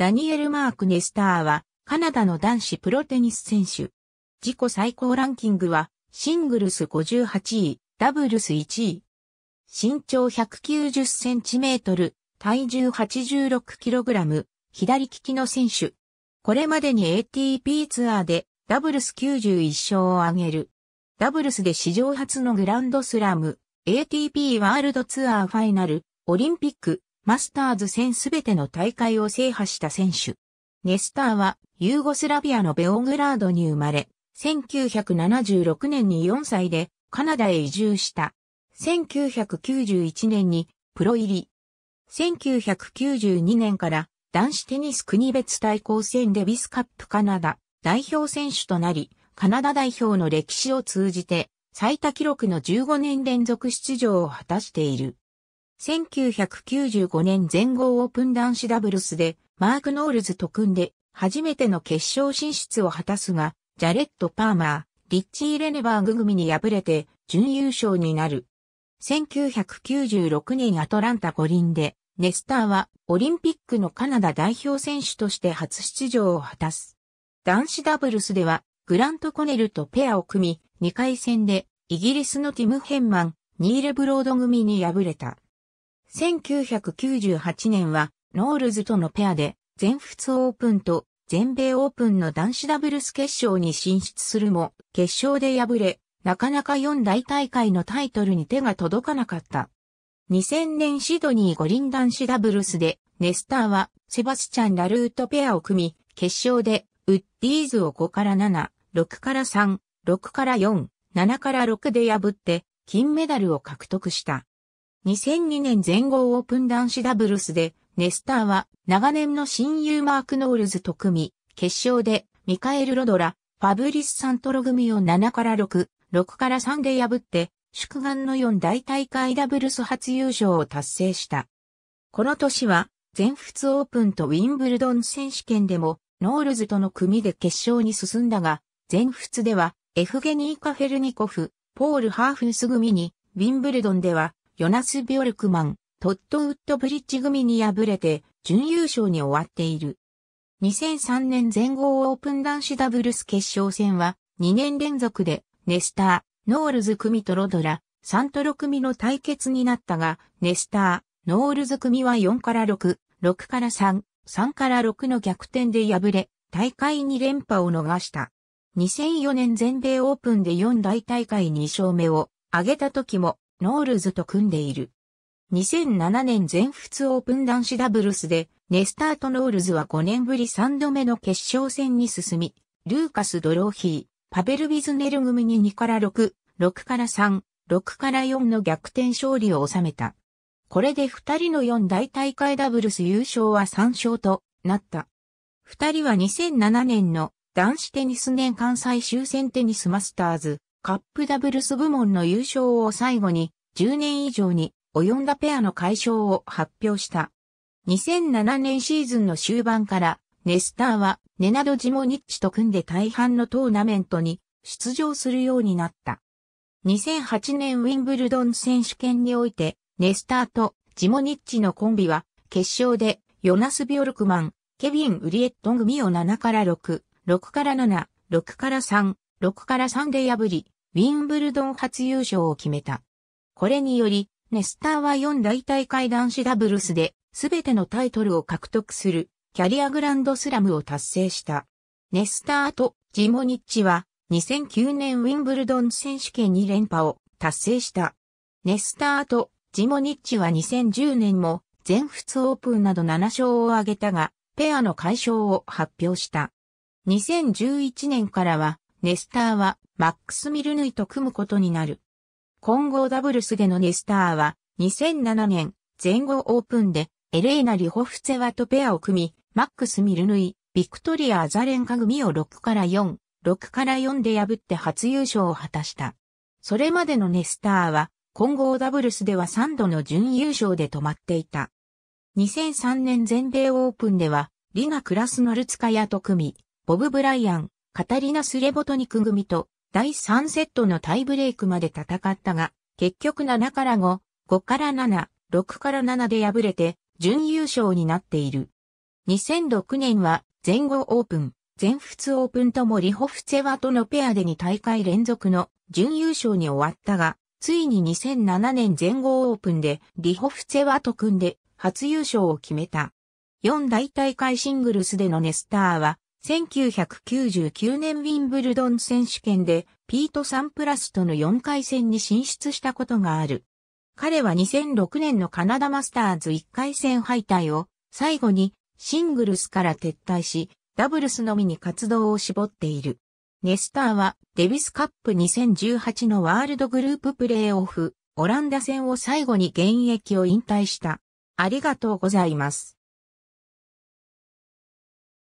ダニエル・マーク・ネスターは、カナダの男子プロテニス選手。自己最高ランキングは、シングルス58位、ダブルス1位。身長190センチメートル、体重86キログラム、左利きの選手。これまでに ATP ツアーでダブルス91勝を挙げる。ダブルスで史上初のグランドスラム、ATP ワールドツアーファイナル、オリンピック、マスターズ戦すべての大会を制覇した選手。ネスターはユーゴスラビアのベオグラードに生まれ、1976年に4歳でカナダへ移住した。1991年にプロ入り。1992年から男子テニス国別対抗戦デビスカップカナダ代表選手となり、カナダ代表の歴史を通じて最多記録の15年連続出場を果たしている。1995年全豪オープン男子ダブルスでマーク・ノールズと組んで初めての決勝進出を果たすが、ジャレット・パーマー、リッチー・レネバーグ組に敗れて準優勝になる。1996年アトランタ五輪で、ネスターはオリンピックのカナダ代表選手として初出場を果たす。男子ダブルスでは、グラント・コネルとペアを組み、2回戦でイギリスのティム・ヘンマン、ニール・ブロード組に敗れた。1998年は、ノールズとのペアで、全仏オープンと全米オープンの男子ダブルス決勝に進出するも、決勝で敗れ、なかなか四大大会のタイトルに手が届かなかった。2000年シドニー五輪男子ダブルスで、ネスターはセバスチャン・ラルートペアを組み、決勝でウッディーズを5から7、6から3、6から4、7から6で破って、金メダルを獲得した。2002年全豪オープン男子ダブルスで、ネスターは長年の親友マーク・ノールズと組み、決勝でミカエル・ロドラ、ファブリス・サントロ組を7から6、6から3で破って、祝願の4大大会ダブルス初優勝を達成した。この年は、全仏オープンとウィンブルドン選手権でも、ノールズとの組で決勝に進んだが、全仏では、エフゲニー・カフェルニコフ、ポール・ハーフンス組に、ウィンブルドンでは、ヨナス・ビョルクマン、トッド・ウッド・ブリッジ組に敗れて準優勝に終わっている。2003年全豪オープン男子ダブルス決勝戦は2年連続でネスター、ノールズ組とロドラ、サントロ組の対決になったが、ネスター、ノールズ組は4から6、6から3、3から6の逆転で敗れ、大会2連覇を逃した。2004年全米オープンで4大大会2勝目を挙げた時もノールズと組んでいる。2007年全仏オープン男子ダブルスで、ネスターとノールズは5年ぶり3度目の決勝戦に進み、ルーカス・ドローヒー、パベル・ビズネル組に2から6、6から3、6から4の逆転勝利を収めた。これで2人の4大大会ダブルス優勝は3勝となった。2人は2007年の男子テニス年関西終戦テニスマスターズカップダブルス部門の優勝を最後に、10年以上に及んだペアの解消を発表した。2007年シーズンの終盤から、ネスターは、ネナド・ジモニッチと組んで大半のトーナメントに出場するようになった。2008年ウィンブルドン選手権において、ネスターとジモニッチのコンビは、決勝で、ヨナス・ビオルクマン、ケビン・ウリエットグ組を7から6、6から7、6から3、6から3で破り、ウィンブルドン初優勝を決めた。これにより、ネスターは4大大会男子ダブルスで、すべてのタイトルを獲得する、キャリアグランドスラムを達成した。ネスターとジモニッチは、2009年ウィンブルドン選手権2連覇を達成した。ネスターとジモニッチは2010年も全仏オープンなど7勝を挙げたが、ペアの解消を発表した。2011年からはネスターはマックス・ミルヌイと組むことになる。混合ダブルスでのネスターは2007年全豪オープンでエレーナ・リホフツェワとペアを組み、マックス・ミルヌイ、ビクトリア・アザレンカ組を6から4、6から4で破って初優勝を果たした。それまでのネスターは混合ダブルスでは3度の準優勝で止まっていた。2003年全米オープンではリナ・クラスノルツカヤと組み、ボブ・ブライアン、カタリナ・スレボトニク組と第3セットのタイブレイクまで戦ったが、結局7から5、5から7、6から7で敗れて準優勝になっている。2006年は全豪オープン、全仏オープンともリホフツェワとのペアで2大会連続の準優勝に終わったが、ついに2007年全豪オープンでリホフツェワと組んで初優勝を決めた。4大大会シングルスでのネスターは1999年ウィンブルドン選手権でピート・サンプラスとの4回戦に進出したことがある。彼は2006年のカナダマスターズ1回戦敗退を最後にシングルスから撤退し、ダブルスのみに活動を絞っている。ネスターはデビスカップ2018のワールドグループプレイオフ、オランダ戦を最後に現役を引退した。ありがとうございます。